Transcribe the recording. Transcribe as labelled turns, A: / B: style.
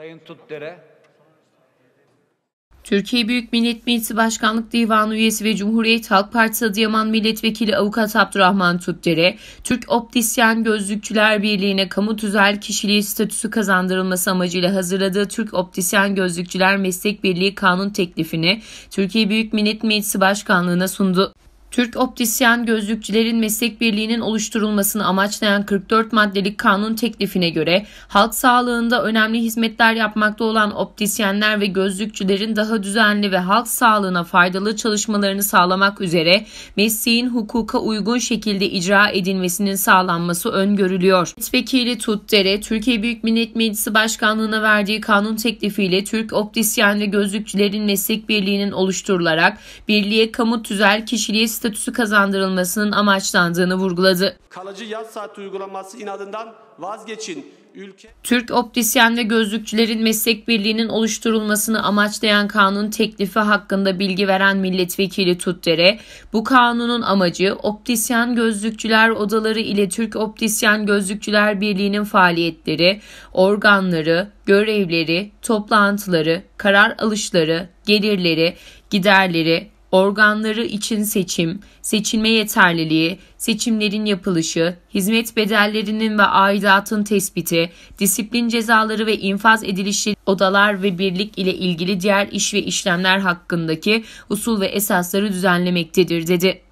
A: Sayın Tutdere.
B: Türkiye Büyük Millet Meclisi Başkanlık Divanı üyesi ve Cumhuriyet Halk Partisi Adıyaman Milletvekili Avukat Abdurrahman Tutdere, Türk Optisyen Gözlükçüler Birliği'ne kamu tüzel kişiliği statüsü kazandırılması amacıyla hazırladığı Türk Optisyen Gözlükçüler Meslek Birliği kanun teklifini Türkiye Büyük Millet Meclisi Başkanlığı'na sundu. Türk optisyen gözlükçülerin meslek birliğinin oluşturulmasını amaçlayan 44 maddelik kanun teklifine göre halk sağlığında önemli hizmetler yapmakta olan optisyenler ve gözlükçülerin daha düzenli ve halk sağlığına faydalı çalışmalarını sağlamak üzere mesleğin hukuka uygun şekilde icra edilmesinin sağlanması öngörülüyor. Vekili Tutdere, Türkiye Büyük Millet Meclisi Başkanlığı'na verdiği kanun teklifiyle Türk optisyen ve gözlükçülerin meslek birliğinin oluşturularak birliğe kamu tüzel kişiliği, statüsü kazandırılmasının amaçlandığını vurguladı. Kalıcı
A: yaz saati uygulaması inadından vazgeçin. Ülke...
B: Türk optisyen ve gözlükçülerin meslek birliğinin oluşturulmasını amaçlayan kanun teklifi hakkında bilgi veren milletvekili Tutdere, bu kanunun amacı optisyen gözlükçüler odaları ile Türk Optisyen Gözlükçüler Birliği'nin faaliyetleri, organları, görevleri, toplantıları, karar alışları, gelirleri, giderleri, organları için seçim, seçilme yeterliliği, seçimlerin yapılışı, hizmet bedellerinin ve aidatın tespiti, disiplin cezaları ve infaz edilişi odalar ve birlik ile ilgili diğer iş ve işlemler hakkındaki usul ve esasları düzenlemektedir dedi.